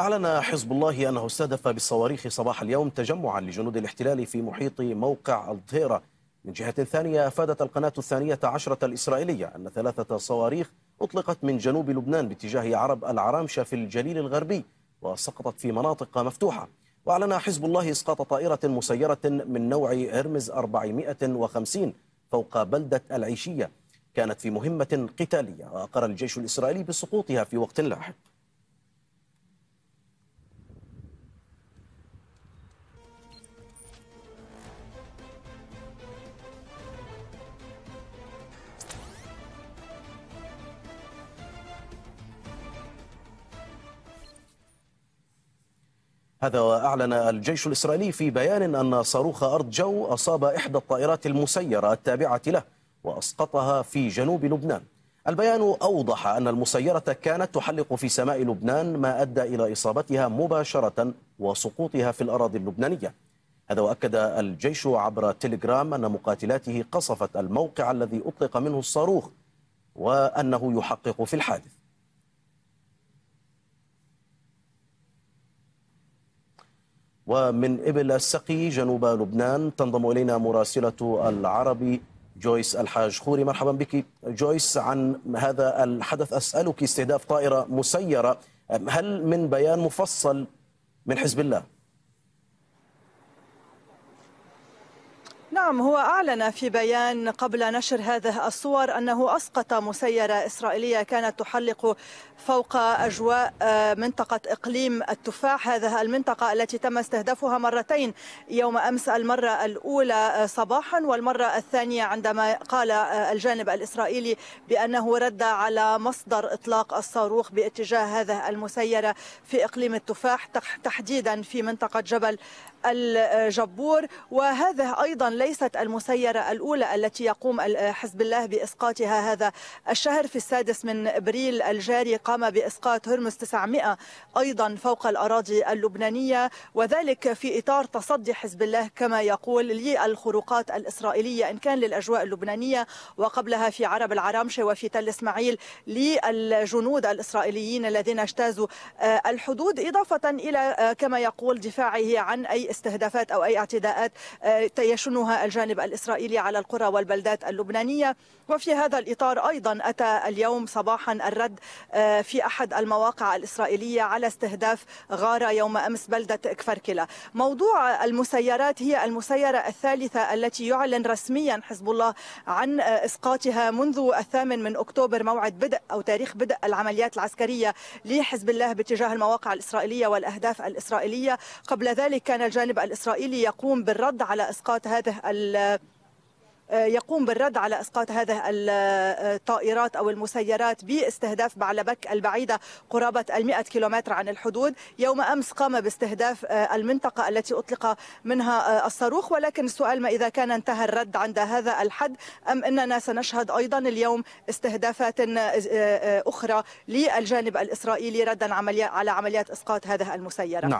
أعلن حزب الله أنه استهدف بالصواريخ صباح اليوم تجمعا لجنود الاحتلال في محيط موقع الظهيرة من جهة ثانية أفادت القناة الثانية عشرة الإسرائيلية أن ثلاثة صواريخ أطلقت من جنوب لبنان باتجاه عرب العرامشة في الجليل الغربي وسقطت في مناطق مفتوحة وأعلن حزب الله إسقاط طائرة مسيرة من نوع إرمز 450 فوق بلدة العيشية كانت في مهمة قتالية وأقر الجيش الإسرائيلي بسقوطها في وقت لاحق هذا وأعلن الجيش الإسرائيلي في بيان أن صاروخ أرض جو أصاب إحدى الطائرات المسيرة التابعة له وأسقطها في جنوب لبنان البيان أوضح أن المسيرة كانت تحلق في سماء لبنان ما أدى إلى إصابتها مباشرة وسقوطها في الأراضي اللبنانية هذا وأكد الجيش عبر تليجرام أن مقاتلاته قصفت الموقع الذي أطلق منه الصاروخ وأنه يحقق في الحادث ومن إبل السقي جنوب لبنان تنضم إلينا مراسلة العربي جويس الحاج خوري مرحبا بك جويس عن هذا الحدث أسألك استهداف طائرة مسيرة هل من بيان مفصل من حزب الله؟ نعم هو أعلن في بيان قبل نشر هذه الصور أنه أسقط مسيرة إسرائيلية كانت تحلق فوق أجواء آه، منطقة إقليم التفاح هذه المنطقة التي تم استهدافها مرتين يوم أمس المرة الأولى آه، صباحا والمرة الثانية عندما قال آه، الجانب الإسرائيلي بأنه رد على مصدر إطلاق الصاروخ باتجاه هذه المسيرة في إقليم التفاح تحديدا في منطقة جبل الجبور وهذه أيضا ليست المسيرة الأولى التي يقوم حزب الله بإسقاطها هذا الشهر في السادس من أبريل الجاري قام بإسقاط هرمز 900 أيضا فوق الأراضي اللبنانية وذلك في إطار تصدي حزب الله كما يقول للخروقات الإسرائيلية إن كان للأجواء اللبنانية وقبلها في عرب العرامشة وفي تل إسماعيل للجنود الإسرائيليين الذين اجتازوا آه، الحدود إضافة إلى آه، كما يقول دفاعه عن أي استهدافات أو أي اعتداءات آه، يشنها الجانب الإسرائيلي على القرى والبلدات اللبنانية وفي هذا الإطار أيضا أتى اليوم صباحا الرد آه، في أحد المواقع الإسرائيلية على استهداف غارة يوم أمس بلدة كفركلة موضوع المسيرات هي المسيرة الثالثة التي يعلن رسميا حزب الله عن آه، إسقاطها منذ الثامن من أكتوبر موعد بدء أو تاريخ بدء العمليات العسكرية لحزب الله باتجاه المواقع الإسرائيلية والأهداف الإسرائيلية قبل ذلك كان الجانب الإسرائيلي يقوم بالرد على إسقاط هذه آه، يقوم بالرد على اسقاط هذه آه، الطائرات او المسيرات باستهداف بعلبك البعيده قرابه ال 100 كيلومتر عن الحدود، يوم امس قام باستهداف آه، المنطقه التي اطلق منها الصاروخ ولكن السؤال ما اذا كان انتهى الرد عند هذا الحد ام اننا سنشهد ايضا اليوم استهدافات اخرى للجانب الاسرائيلي ردا على عمليات اسقاط هذه المسيره. نعم.